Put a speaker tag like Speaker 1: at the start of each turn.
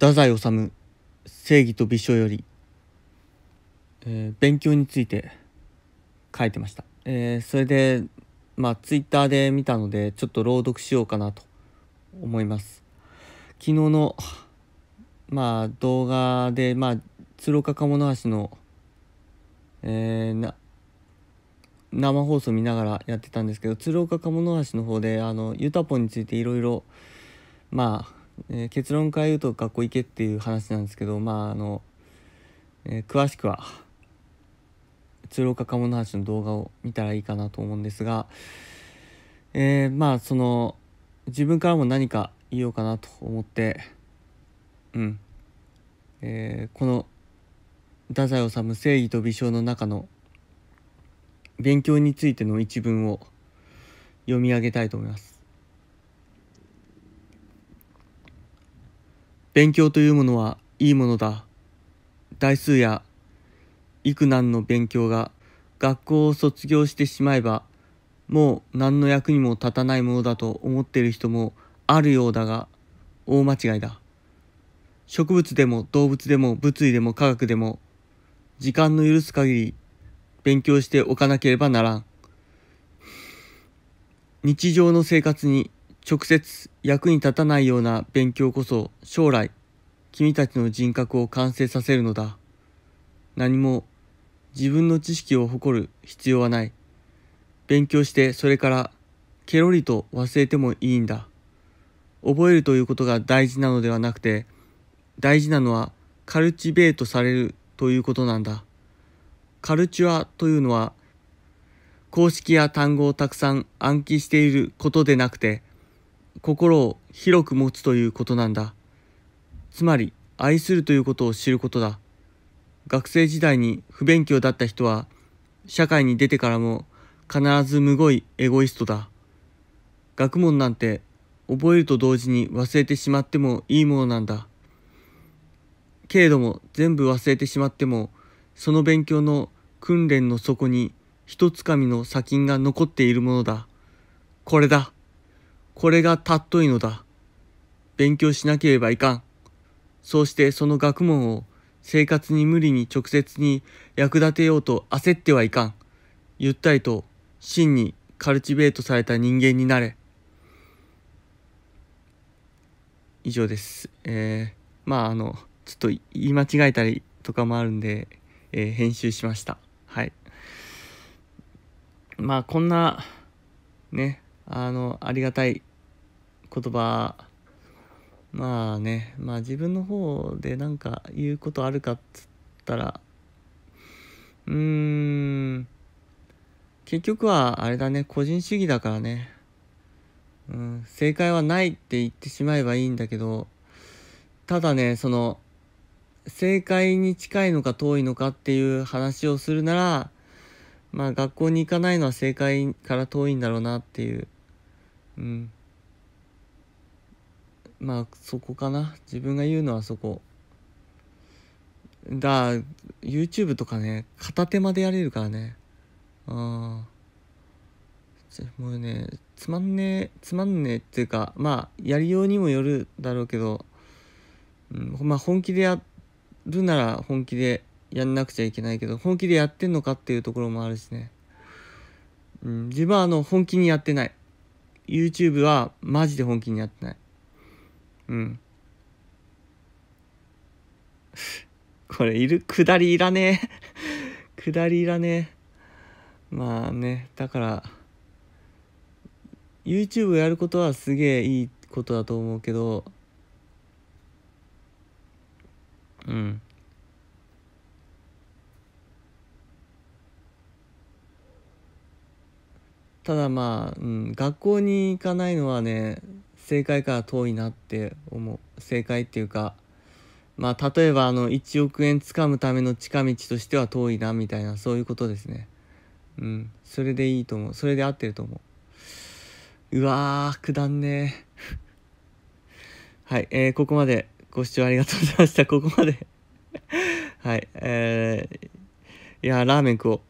Speaker 1: 太宰治正義と美少より、えー、勉強について書いてました、えー、それでまあツイッターで見たのでちょっと朗読しようかなと思います昨日のまあ動画でまあ鶴岡鴨の橋の、えー、な生放送見ながらやってたんですけど鶴岡鴨の橋の方であのユタポについていろいろまあえー、結論から言うと学校行けっていう話なんですけどまああの、えー、詳しくは鶴岡鴨の橋の動画を見たらいいかなと思うんですが、えー、まあその自分からも何か言おうかなと思ってうん、えー、この太宰治正義と微笑の中の勉強についての一文を読み上げたいと思います。勉強というものはいいものだ。台数や幾何の勉強が学校を卒業してしまえば、もう何の役にも立たないものだと思っている人もあるようだが、大間違いだ。植物でも動物でも物理でも科学でも、時間の許す限り勉強しておかなければならん。日常の生活に直接役に立たないような勉強こそ将来君たちの人格を完成させるのだ。何も自分の知識を誇る必要はない。勉強してそれからケロリと忘れてもいいんだ。覚えるということが大事なのではなくて、大事なのはカルチベートされるということなんだ。カルチュアというのは、公式や単語をたくさん暗記していることでなくて、心を広く持つということなんだ。つまり愛するということを知ることだ。学生時代に不勉強だった人は社会に出てからも必ずむごいエゴイストだ。学問なんて覚えると同時に忘れてしまってもいいものなんだ。けれども全部忘れてしまってもその勉強の訓練の底に一つかみの砂金が残っているものだ。これだ。これがたっといのだ。勉強しなければいかん。そうしてその学問を生活に無理に直接に役立てようと焦ってはいかん。ゆったりと真にカルチベートされた人間になれ。以上です。えー、まああの、ちょっと言い間違えたりとかもあるんで、えー、編集しました。はい。まあこんな、ね、あの、ありがたい言葉まあねまあ自分の方で何か言うことあるかっつったらうーん結局はあれだね個人主義だからね、うん、正解はないって言ってしまえばいいんだけどただねその正解に近いのか遠いのかっていう話をするならまあ学校に行かないのは正解から遠いんだろうなっていううんまあそこかな自分が言うのはそこだ YouTube とかね片手間でやれるからねうんもうねつまんねえつまんねえっていうかまあやりようにもよるだろうけど、うん、まあ本気でやるなら本気でやんなくちゃいけないけど本気でやってんのかっていうところもあるしね、うん、自分はあの本気にやってない YouTube はマジで本気にやってないうんこれいるくだりいらねえくだ りいらねえまあねだから YouTube やることはすげえいいことだと思うけどうんただまあ、うん、学校に行かないのはね正解から遠いなって思う正解っていうかまあ例えばあの1億円つかむための近道としては遠いなみたいなそういうことですねうんそれでいいと思うそれで合ってると思ううわーくだんね はいえー、ここまでご視聴ありがとうございましたここまで はいえー、いやラーメン食おう